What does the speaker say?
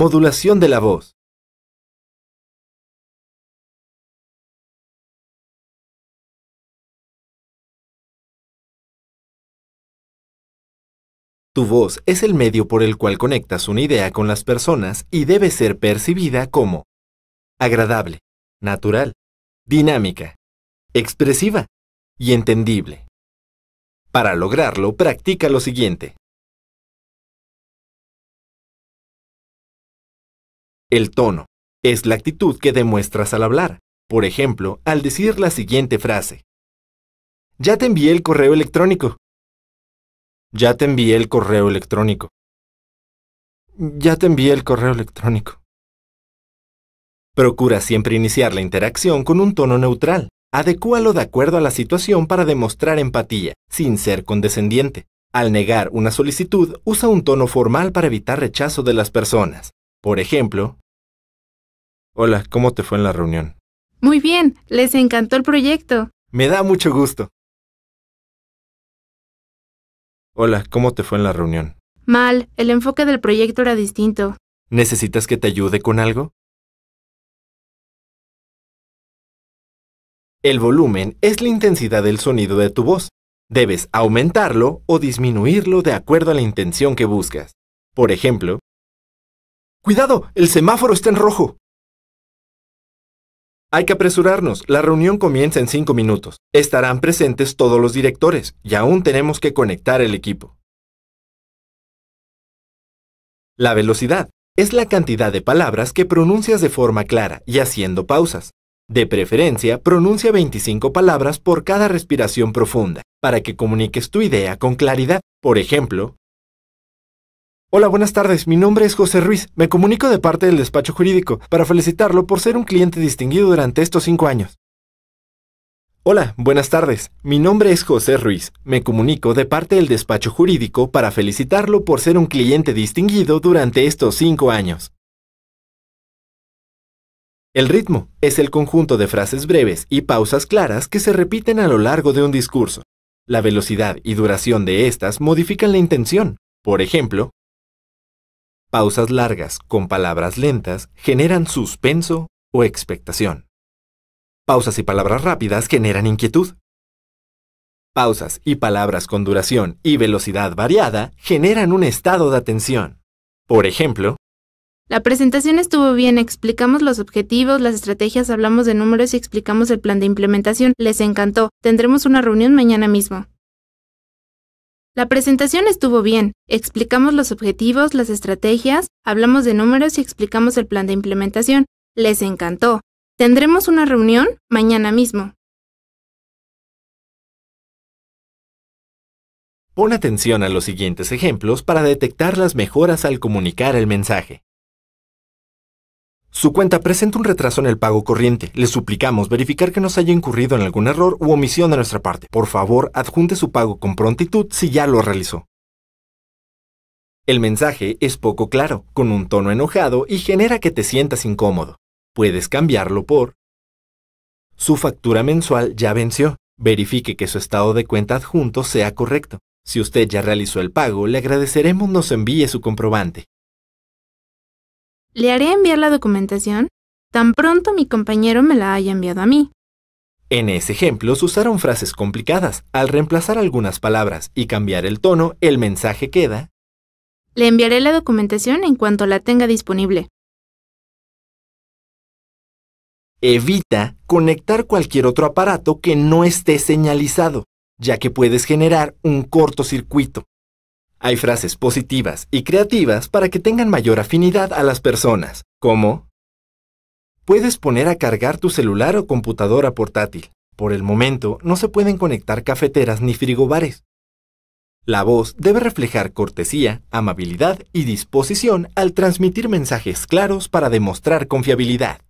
Modulación de la voz. Tu voz es el medio por el cual conectas una idea con las personas y debe ser percibida como agradable, natural, dinámica, expresiva y entendible. Para lograrlo, practica lo siguiente. El tono es la actitud que demuestras al hablar, por ejemplo, al decir la siguiente frase. Ya te envié el correo electrónico. Ya te envié el correo electrónico. Ya te envié el correo electrónico. Procura siempre iniciar la interacción con un tono neutral. Adecúalo de acuerdo a la situación para demostrar empatía, sin ser condescendiente. Al negar una solicitud, usa un tono formal para evitar rechazo de las personas. Por ejemplo, Hola, ¿cómo te fue en la reunión? Muy bien, les encantó el proyecto. Me da mucho gusto. Hola, ¿cómo te fue en la reunión? Mal, el enfoque del proyecto era distinto. ¿Necesitas que te ayude con algo? El volumen es la intensidad del sonido de tu voz. Debes aumentarlo o disminuirlo de acuerdo a la intención que buscas. Por ejemplo, ¡Cuidado! El semáforo está en rojo. Hay que apresurarnos. La reunión comienza en cinco minutos. Estarán presentes todos los directores y aún tenemos que conectar el equipo. La velocidad es la cantidad de palabras que pronuncias de forma clara y haciendo pausas. De preferencia, pronuncia 25 palabras por cada respiración profunda, para que comuniques tu idea con claridad. Por ejemplo, Hola, buenas tardes. Mi nombre es José Ruiz. Me comunico de parte del despacho jurídico para felicitarlo por ser un cliente distinguido durante estos cinco años. Hola, buenas tardes. Mi nombre es José Ruiz. Me comunico de parte del despacho jurídico para felicitarlo por ser un cliente distinguido durante estos cinco años. El ritmo es el conjunto de frases breves y pausas claras que se repiten a lo largo de un discurso. La velocidad y duración de estas modifican la intención. Por ejemplo, Pausas largas con palabras lentas generan suspenso o expectación. Pausas y palabras rápidas generan inquietud. Pausas y palabras con duración y velocidad variada generan un estado de atención. Por ejemplo, la presentación estuvo bien, explicamos los objetivos, las estrategias, hablamos de números y explicamos el plan de implementación. Les encantó. Tendremos una reunión mañana mismo. La presentación estuvo bien, explicamos los objetivos, las estrategias, hablamos de números y explicamos el plan de implementación. Les encantó. Tendremos una reunión mañana mismo. Pon atención a los siguientes ejemplos para detectar las mejoras al comunicar el mensaje. Su cuenta presenta un retraso en el pago corriente. Le suplicamos verificar que nos haya incurrido en algún error u omisión de nuestra parte. Por favor, adjunte su pago con prontitud si ya lo realizó. El mensaje es poco claro, con un tono enojado y genera que te sientas incómodo. Puedes cambiarlo por Su factura mensual ya venció. Verifique que su estado de cuenta adjunto sea correcto. Si usted ya realizó el pago, le agradeceremos nos envíe su comprobante. Le haré enviar la documentación tan pronto mi compañero me la haya enviado a mí. En ese ejemplo se usaron frases complicadas. Al reemplazar algunas palabras y cambiar el tono, el mensaje queda. Le enviaré la documentación en cuanto la tenga disponible. Evita conectar cualquier otro aparato que no esté señalizado, ya que puedes generar un cortocircuito. Hay frases positivas y creativas para que tengan mayor afinidad a las personas, como Puedes poner a cargar tu celular o computadora portátil. Por el momento no se pueden conectar cafeteras ni frigobares. La voz debe reflejar cortesía, amabilidad y disposición al transmitir mensajes claros para demostrar confiabilidad.